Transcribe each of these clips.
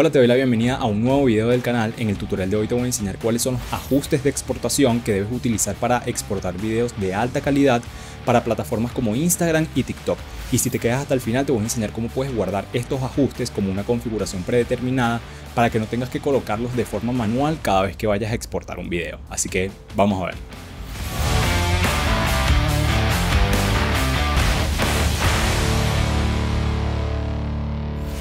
Hola, te doy la bienvenida a un nuevo video del canal. En el tutorial de hoy te voy a enseñar cuáles son los ajustes de exportación que debes utilizar para exportar videos de alta calidad para plataformas como Instagram y TikTok. Y si te quedas hasta el final te voy a enseñar cómo puedes guardar estos ajustes como una configuración predeterminada para que no tengas que colocarlos de forma manual cada vez que vayas a exportar un video. Así que vamos a ver.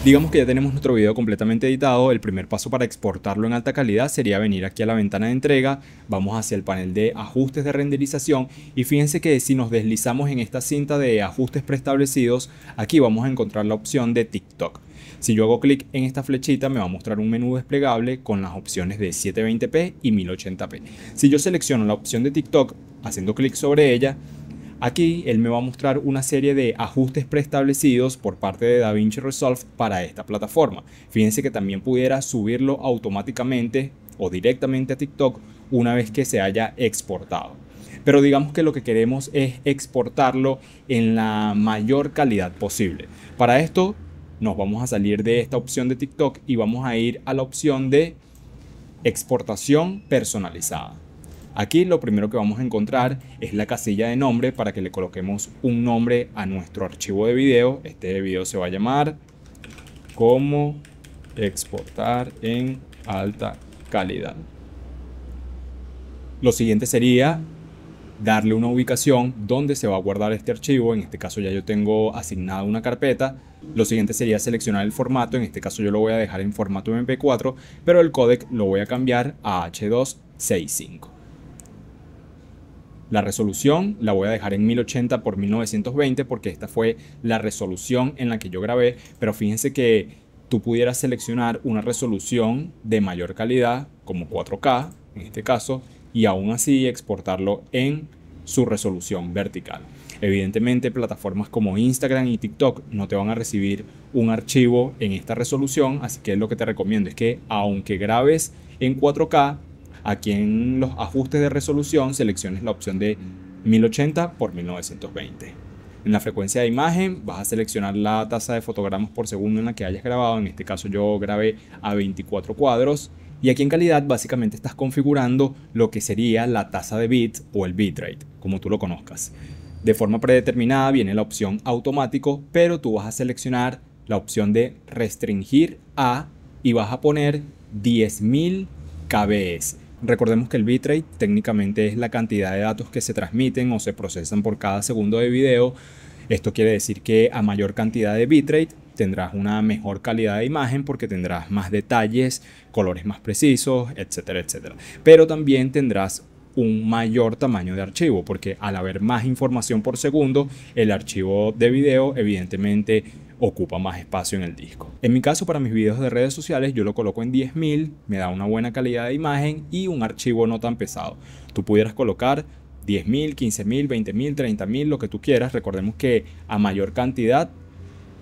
Digamos que ya tenemos nuestro video completamente editado, el primer paso para exportarlo en alta calidad sería venir aquí a la ventana de entrega, vamos hacia el panel de ajustes de renderización y fíjense que si nos deslizamos en esta cinta de ajustes preestablecidos, aquí vamos a encontrar la opción de TikTok. Si yo hago clic en esta flechita me va a mostrar un menú desplegable con las opciones de 720p y 1080p. Si yo selecciono la opción de TikTok haciendo clic sobre ella, Aquí él me va a mostrar una serie de ajustes preestablecidos por parte de DaVinci Resolve para esta plataforma. Fíjense que también pudiera subirlo automáticamente o directamente a TikTok una vez que se haya exportado. Pero digamos que lo que queremos es exportarlo en la mayor calidad posible. Para esto nos vamos a salir de esta opción de TikTok y vamos a ir a la opción de exportación personalizada. Aquí lo primero que vamos a encontrar es la casilla de nombre para que le coloquemos un nombre a nuestro archivo de video. Este video se va a llamar cómo exportar en alta calidad. Lo siguiente sería darle una ubicación donde se va a guardar este archivo. En este caso ya yo tengo asignada una carpeta. Lo siguiente sería seleccionar el formato. En este caso yo lo voy a dejar en formato MP4, pero el codec lo voy a cambiar a H265. La resolución la voy a dejar en 1080 por 1920 porque esta fue la resolución en la que yo grabé, pero fíjense que tú pudieras seleccionar una resolución de mayor calidad, como 4K en este caso, y aún así exportarlo en su resolución vertical. Evidentemente, plataformas como Instagram y TikTok no te van a recibir un archivo en esta resolución, así que lo que te recomiendo es que aunque grabes en 4K, Aquí en los ajustes de resolución selecciones la opción de 1080 por 1920. En la frecuencia de imagen vas a seleccionar la tasa de fotogramas por segundo en la que hayas grabado. En este caso yo grabé a 24 cuadros. Y aquí en calidad básicamente estás configurando lo que sería la tasa de bits o el bitrate, como tú lo conozcas. De forma predeterminada viene la opción automático, pero tú vas a seleccionar la opción de restringir a y vas a poner 10.000 kbs. Recordemos que el bitrate técnicamente es la cantidad de datos que se transmiten o se procesan por cada segundo de video. Esto quiere decir que a mayor cantidad de bitrate tendrás una mejor calidad de imagen porque tendrás más detalles, colores más precisos, etcétera, etcétera. Pero también tendrás un mayor tamaño de archivo porque al haber más información por segundo, el archivo de video evidentemente ocupa más espacio en el disco. En mi caso, para mis videos de redes sociales, yo lo coloco en 10.000, me da una buena calidad de imagen y un archivo no tan pesado. Tú pudieras colocar 10.000, 15.000, 20.000, 30.000, lo que tú quieras. Recordemos que a mayor cantidad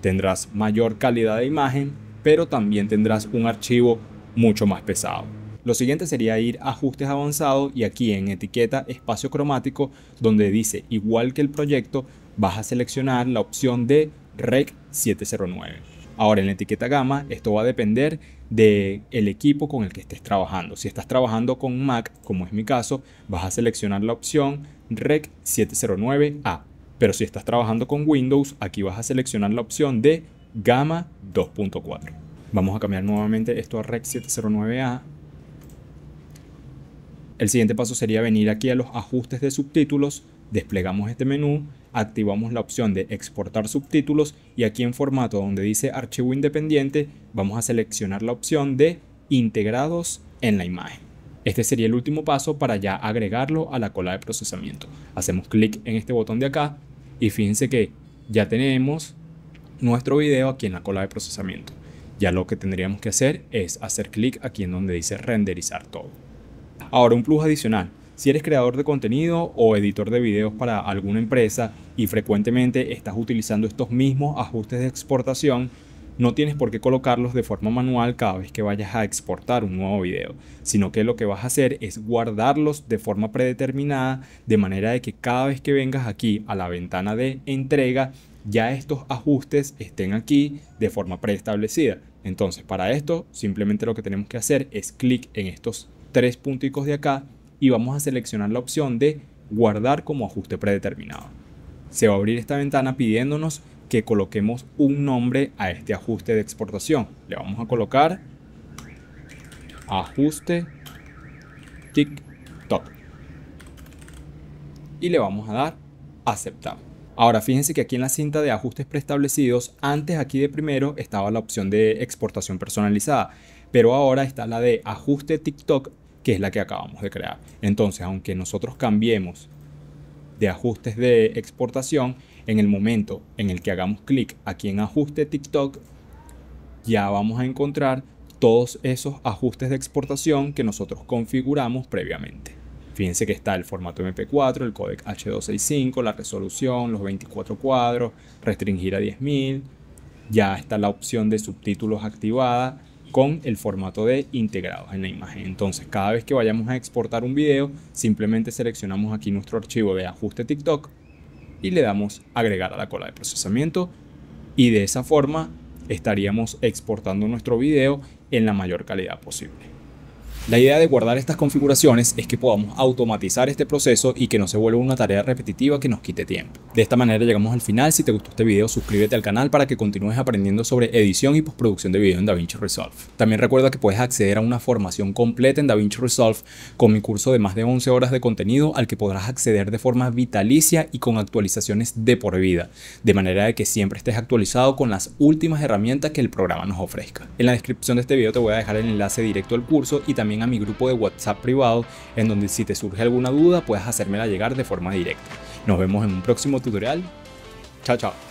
tendrás mayor calidad de imagen, pero también tendrás un archivo mucho más pesado. Lo siguiente sería ir a ajustes avanzados y aquí en etiqueta espacio cromático donde dice igual que el proyecto vas a seleccionar la opción de REC 709. Ahora en la etiqueta gamma esto va a depender del equipo con el que estés trabajando. Si estás trabajando con Mac, como es mi caso, vas a seleccionar la opción REC 709A. Pero si estás trabajando con Windows, aquí vas a seleccionar la opción de Gamma 2.4. Vamos a cambiar nuevamente esto a REC 709A. El siguiente paso sería venir aquí a los ajustes de subtítulos, desplegamos este menú activamos la opción de exportar subtítulos y aquí en formato donde dice archivo independiente vamos a seleccionar la opción de integrados en la imagen. Este sería el último paso para ya agregarlo a la cola de procesamiento. Hacemos clic en este botón de acá y fíjense que ya tenemos nuestro video aquí en la cola de procesamiento. Ya lo que tendríamos que hacer es hacer clic aquí en donde dice renderizar todo. Ahora un plus adicional. Si eres creador de contenido o editor de videos para alguna empresa y frecuentemente estás utilizando estos mismos ajustes de exportación, no tienes por qué colocarlos de forma manual cada vez que vayas a exportar un nuevo video, sino que lo que vas a hacer es guardarlos de forma predeterminada, de manera de que cada vez que vengas aquí a la ventana de entrega, ya estos ajustes estén aquí de forma preestablecida. Entonces, para esto, simplemente lo que tenemos que hacer es clic en estos tres punticos de acá y vamos a seleccionar la opción de guardar como ajuste predeterminado. Se va a abrir esta ventana pidiéndonos que coloquemos un nombre a este ajuste de exportación. Le vamos a colocar ajuste TikTok y le vamos a dar aceptar. Ahora fíjense que aquí en la cinta de ajustes preestablecidos, antes aquí de primero estaba la opción de exportación personalizada, pero ahora está la de ajuste TikTok que es la que acabamos de crear. Entonces, aunque nosotros cambiemos de ajustes de exportación, en el momento en el que hagamos clic aquí en ajuste TikTok, ya vamos a encontrar todos esos ajustes de exportación que nosotros configuramos previamente. Fíjense que está el formato MP4, el codec H265, la resolución, los 24 cuadros, restringir a 10.000. Ya está la opción de subtítulos activada, con el formato de integrados en la imagen. Entonces, cada vez que vayamos a exportar un video, simplemente seleccionamos aquí nuestro archivo de ajuste TikTok y le damos agregar a la cola de procesamiento y de esa forma estaríamos exportando nuestro video en la mayor calidad posible. La idea de guardar estas configuraciones es que podamos automatizar este proceso y que no se vuelva una tarea repetitiva que nos quite tiempo. De esta manera llegamos al final, si te gustó este video suscríbete al canal para que continúes aprendiendo sobre edición y postproducción de video en DaVinci Resolve. También recuerda que puedes acceder a una formación completa en DaVinci Resolve con mi curso de más de 11 horas de contenido al que podrás acceder de forma vitalicia y con actualizaciones de por vida, de manera de que siempre estés actualizado con las últimas herramientas que el programa nos ofrezca. En la descripción de este video te voy a dejar el enlace directo al curso y también a mi grupo de WhatsApp privado, en donde si te surge alguna duda puedes hacérmela llegar de forma directa. Nos vemos en un próximo tutorial. Chao, chao.